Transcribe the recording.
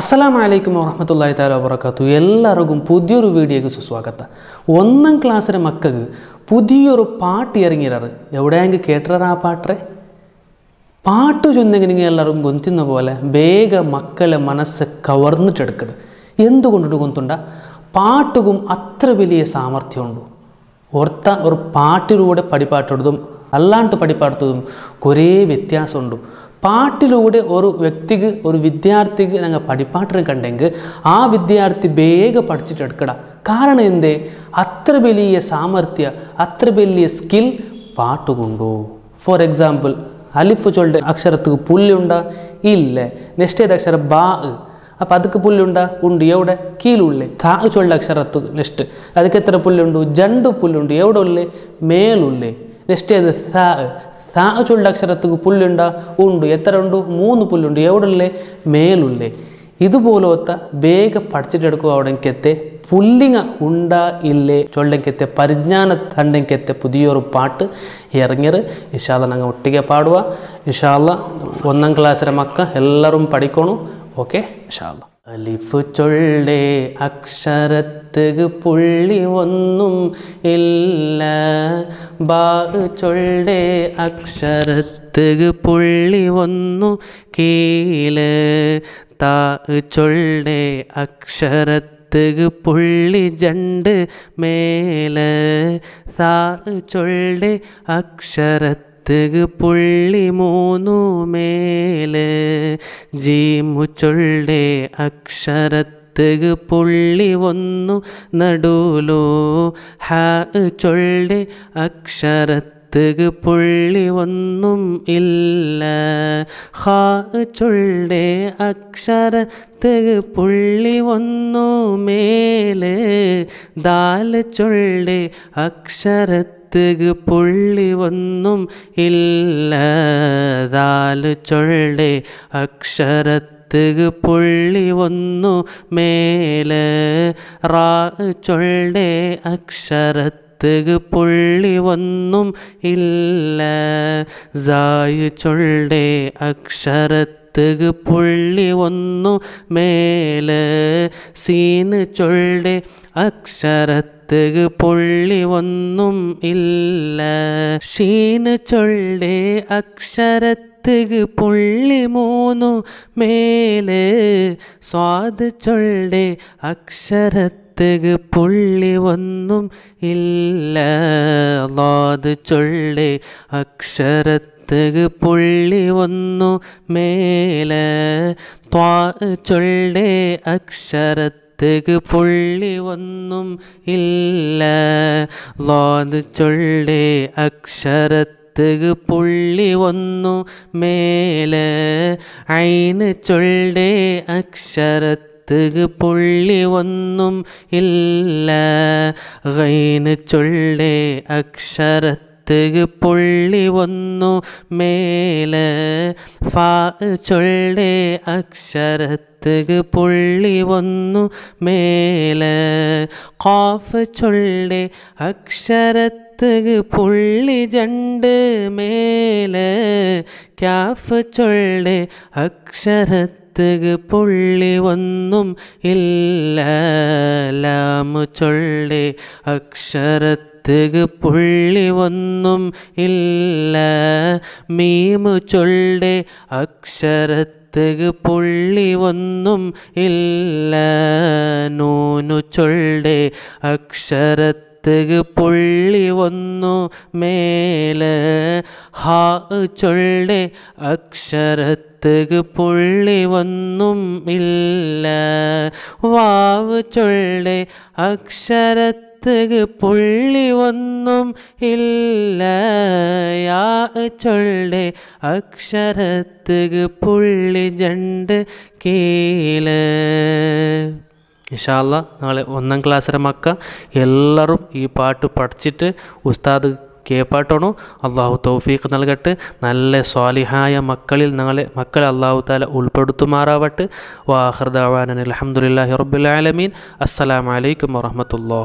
അസ്സാം വലൈക്കും ವರಹಮತುಲ್ಲಾಹಿ താല ವಬರಕಾತು എല്ലാവർക്കും പുതിയൊരു വീഡിയോക്ക് സുസ്വാഗത്ത ഒന്നാം ക്ലാസ്സിലെ മക്കൾക്ക് പുതിയൊരു പാട്ട് ഇറങ്ങിയിറാറ് എവിടെയെങ്കിൽ കേട്ടറ ആ പാട്ടറെ പാട്ട് ചൊന്നെങ്കിൽ എല്ലാവരും കൊന്തുന്ന പോലെ വേഗം മക്കളെ മനസ്സ് കവർന്നിട്ടെടുക്കണം എന്തുകൊണ്ടിട്ട് കൊന്തുണ്ട പാട്ടുകും അത്ര വലിയ സാമർഥ്യമുണ്ട് ഓർത്ത ഒരു പാട്ടിലൂടെ പടിപാട്ടെടുത്തും അല്ലാണ്ട് പഠിപ്പാടുത്തതും കുറേ വ്യത്യാസമുണ്ട് പാട്ടിലൂടെ ഒരു വ്യക്തിക്ക് ഒരു വിദ്യാർത്ഥിക്ക് ഞങ്ങൾ പഠിപ്പാട്ടിനെ കണ്ടെങ്കിൽ ആ വിദ്യാർത്ഥി വേഗം പഠിച്ചിട്ടെടുക്കട കാരണം എന്തേ അത്ര വലിയ സാമർഥ്യ അത്ര വലിയ സ്കിൽ പാട്ടുകൊണ്ടു ഫോർ എക്സാമ്പിൾ അലിഫ് ചൊല്ലുടെ അക്ഷരത്തിക്ക് പുല്ലുണ്ട ഇല്ല നെക്സ്റ്റ് ഏത് അക്ഷരം ബാ അപ്പം ಅದಕ್ಕೆ ಪುಲ್ಲುಂಡ ഉണ്ട് എവിടെ ಕೀಲುಳ್ಳೆ താ ಚೊಳ್ಳ ಅಕ್ಷರತ್ತು ನೆಕ್ಸ್ಟ್ ಅದಕ್ಕೆ എത്ര പുല്ലുണ്ട് ജണ്ട് പുല്ലുണ്ട് എവിടെ ಮೇಲುಲ್ಲೆ മേലുള്ളേ ಅದು ಸ താ ചുള്ളക്ഷരത്തുക്ക് പുല്ലുണ്ട ഉണ്ട് എത്ര ഉണ്ട് മൂന്ന് പുല്ലുണ്ട് എവിടെയുള്ളേ മേലുള്ളേ ഇതുപോലത്തെ വേഗ പഠിച്ചിട്ടെടുക്കുക അവിടെക്കെത്തെ പുല്ലിങ്ങ ഉണ്ട ഇല്ലേ ചൊള്ളെക്കെത്തെ പരിജ്ഞാന തണ്ടെക്കെത്തെ പുതിയൊരു പാട്ട് ഇറങ്ങിയത് ഇഷാല ഞങ്ങൾ ഒട്ടിക്കെ പാടുക ഇഷാല ഒന്നാം ക്ലാസ്സിലെ മക്ക എല്ലാവരും പഠിക്കണു ഓക്കെ ഇഷാല അലിഫ് ചൊള്ളേ അക്ഷരത്തുക പുള്ളി ഒന്നും ഇല്ല ബാഹ് ചൊല്ലേ അക്ഷരത്തുക് പുള്ളി വന്നു കീല താ ചൊല്ലേ അക്ഷരത്ത് പുള്ളി ജണ്ട് മേല സാ ചൊള്ളി അക്ഷരത്തുക് പുള്ളി മൂന്നു മേല് ജീമു ചൊള്ളി അക്ഷരത്ത് തെഗ് പുള്ളി ഒന്നു നടൂലോ ഹാ ചൊള്ളി അക്ഷരത്ത് പുള്ളി ഒന്നും ഇല്ല ഹാ ചൊള്ളി അക്ഷര തെഗ് പുള്ളി ഒന്നു മേലെ ദാല് ചൊള്ളി അക്ഷര തെഗ് പുള്ളി ഒന്നും ഇല്ല ദാൽ ചൊള്ളി അക്ഷരത്ത് കത്തുക് പുള്ളി വന്നു മേല് റാ അക്ഷര അക്ഷരത്ത് പുള്ളി ഒന്നും ഇല്ല ജായ് ചൊള്ളേ അക്ഷരത്തുക് പുള്ളി വന്നു മേലെ സീന് ചൊള്ളേ അക്ഷരത്തുക് പുള്ളി ഒന്നും ഇല്ല ഷീന് ചൊള്ളേ അക്ഷരത്ത് നിലത്തേക്ക് പുള്ളി മൂന്നു മേലെ സ്വാദ് ചൊല്ലെ അക്ഷരത്തെ പുള്ളി ഒന്നും ഇല്ല സ്വാദ് ചൊള്ളി അക്ഷരത്തേക്ക് പുള്ളി ഒന്നു മേലെ ത്വാ ചൊള്ളി അക്ഷരത്ത് പുള്ളി ഒന്നും ഇല്ല ലോത് ചൊള്ളി അക്ഷരത്ത് മുഖത്തേക്ക് പുള്ളി വന്നു മേലെ ഐന് ചൊല്ലേ അക്ഷരത്ത് പുള്ളി ഒന്നും ഇല്ല ഗൈന് ചൊല്ലേ അക്ഷരത്ത് ഫത്തഹ് പുള്ളി വന്നു മേലെ ഫാ ചൊല്ലേ പുള്ളി വന്നു മേലെ കാഫ് ചൊള്ളെ അക്ഷരത്തേക്ക് പുള്ളി ജണ്ട് മേലെ ക്യാഫ് ചൊള്ളെ അക്ഷരത്ത് പുള്ളി ഒന്നും ഇല്ല ലാമു ചൊള്ളി അക്ഷരത്ത് കഴുത്തക്ക് പുള്ളി ഒന്നും ഇല്ല മീമു ചൊല്ലെ അക്ഷരത്ത് കഴുത്തക് പുള്ളി ഒന്നും ഇല്ല നൂനു ചൊല്ലെ അക്ഷരത്തക് പുള്ളി ഒന്നു മേലെ ഹാ ചൊല്ലെ അക്ഷരത്ത് പുള്ളി ഒന്നും ഇല്ല വാവ് ചൊല്ലെ അക്ഷരത്ത് നിലത്തേക്ക് പുള്ളി ഒന്നും ഇല്ല യാ ചൊല്ലേ പുള്ളി ജണ്ട് കീല ഇഷാല്ല നാളെ ഒന്നാം ക്ലാസ്സിലെ മക്ക എല്ലാവരും ഈ പാട്ട് പഠിച്ചിട്ട് ഉസ്താദ് കേൾപ്പാട്ടോണു അള്ളാഹു തൗഫീഖ് നൽകട്ടെ നല്ല സ്വാലിഹായ മക്കളിൽ നാളെ മക്കളെ അള്ളാഹു താല ഉൾപ്പെടുത്തുമാറാവട്ടെ വാഹർദാവാനൻ അലഹമുല്ലാഹി റബ്ബുലാലമീൻ അസ്സലാമലൈക്കും വറഹമത്തല്ലാ